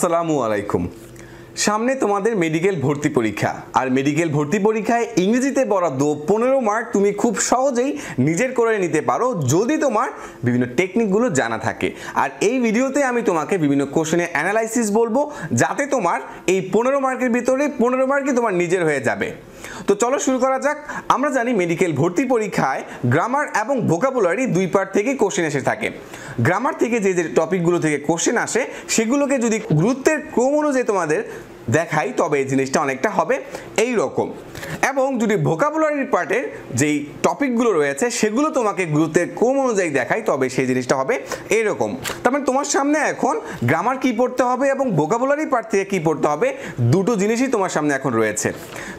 আসসালামু আলাইকুম সামনে তোমাদের মেডিকেল ভর্তি পরীক্ষা আর মেডিকেল ভর্তি পরীক্ষায় ইংরেজিতে বরাদ্দ পনেরো মার্ক তুমি খুব সহজেই নিজের করে নিতে পারো যদি তোমার বিভিন্ন টেকনিকগুলো জানা থাকে আর এই ভিডিওতে আমি তোমাকে বিভিন্ন কোশ্চেনে অ্যানালাইসিস বলবো যাতে তোমার এই পনেরো মার্কের ভিতরে পনেরো মার্কই তোমার নিজের হয়ে যাবে তো চলো শুরু করা যাক আমরা জানি মেডিকেল ভর্তি পরীক্ষায় গ্রামার এবং ভোকাবুলারি দুই পার্ট থেকে কোশ্চেন এসে থাকে গ্রামার থেকে যে যে টপিকগুলো থেকে কোশ্চেন আসে সেগুলোকে যদি গুরুত্বের ক্রম অনুযায়ী তোমাদের দেখাই তবে এই জিনিসটা অনেকটা হবে এই রকম এবং যদি ভোকাবুলারির পার্টের যেই টপিকগুলো রয়েছে সেগুলো তোমাকে গুরুত্বের কম অনুযায়ী দেখাই তবে সেই জিনিসটা হবে তার মানে তোমার সামনে এখন গ্রামার কি পড়তে হবে এবং ভোকাবুলারি পার্ট থেকে কী পড়তে হবে দুটো জিনিসই তোমার সামনে এখন রয়েছে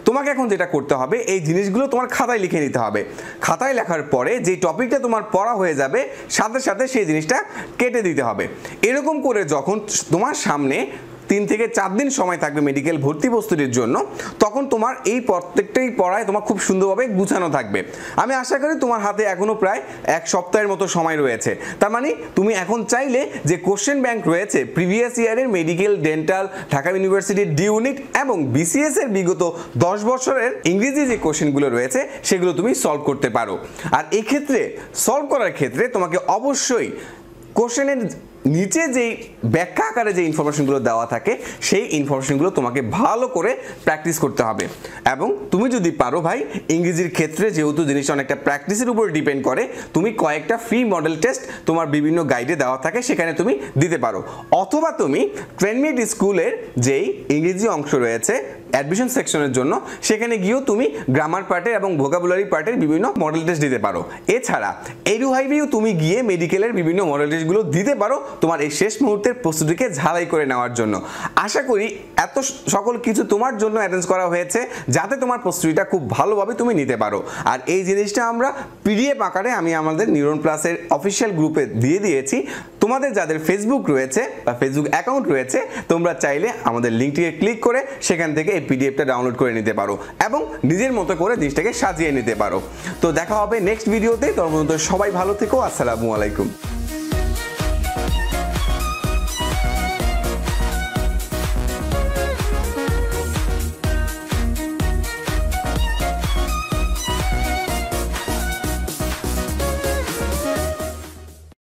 তোমাকে এখন যেটা করতে হবে এই জিনিসগুলো তোমার খাতায় লিখে নিতে হবে খাতায় লেখার পরে যে টপিকটা তোমার পড়া হয়ে যাবে সাথে সাথে সেই জিনিসটা কেটে দিতে হবে এরকম করে যখন তোমার সামনে তিন থেকে চার দিন সময় থাকবে মেডিকেল ভর্তি প্রস্তুতির জন্য তখন তোমার এই প্রত্যেকটাই পড়ায় তোমার খুব সুন্দরভাবে গুছানো থাকবে আমি আশা করি তোমার হাতে এখনও প্রায় এক সপ্তাহের মতো সময় রয়েছে তার মানে তুমি এখন চাইলে যে কোশ্চেন ব্যাংক রয়েছে প্রিভিয়াস ইয়ারের মেডিকেল ডেন্টাল ঢাকা ইউনিভার্সিটির ডি ইউনিট এবং বিসিএস এর বিগত দশ বছরের ইংরেজি যে কোশ্চেনগুলো রয়েছে সেগুলো তুমি সলভ করতে পারো আর এক্ষেত্রে সলভ করার ক্ষেত্রে তোমাকে অবশ্যই কোশ্চেনের নিচে যেই ব্যাখ্যা আকারে যে ইনফরমেশনগুলো দেওয়া থাকে সেই ইনফরমেশনগুলো তোমাকে ভালো করে প্র্যাকটিস করতে হবে এবং তুমি যদি পারো ভাই ইংরেজির ক্ষেত্রে যেহেতু জিনিসটা অনেকটা প্র্যাকটিসের উপর ডিপেন্ড করে তুমি কয়েকটা ফ্রি মডেল টেস্ট তোমার বিভিন্ন গাইডে দেওয়া থাকে সেখানে তুমি দিতে পারো অথবা তুমি ট্রেনমেড স্কুলের যেই ইংরেজি অংশ রয়েছে অ্যাডমিশন সেকশনের জন্য সেখানে গিয়েও তুমি গ্রামার পার্টের এবং ভোকাবুলারি পার্টের বিভিন্ন মডেল টেস্ট দিতে পারো এছাড়া এডুহাইভেও তুমি গিয়ে মেডিকেলের বিভিন্ন মডেল টেস্টগুলো দিতে পারো তোমার এই শেষ মুহূর্তের প্রস্তুতিকে ঝালাই করে নেওয়ার জন্য আশা করি এত সকল কিছু তোমার জন্য অ্যারেঞ্জ করা হয়েছে যাতে তোমার প্রস্তুতিটা খুব ভালোভাবে তুমি নিতে পারো আর এই জিনিসটা আমরা পিডিএফ আকারে আমি আমাদের নিউরন প্লাসের অফিসিয়াল গ্রুপে দিয়ে দিয়েছি তোমাদের যাদের ফেসবুক রয়েছে বা ফেসবুক অ্যাকাউন্ট রয়েছে তোমরা চাইলে আমাদের লিঙ্কটিকে ক্লিক করে সেখান থেকে এই পিডিএফটা ডাউনলোড করে নিতে পারো এবং নিজের মতো করে জিনিসটাকে সাজিয়ে নিতে পারো তো দেখা হবে নেক্সট ভিডিওতে তোমার মতো সবাই ভালো থেকো আসসালামু আলাইকুম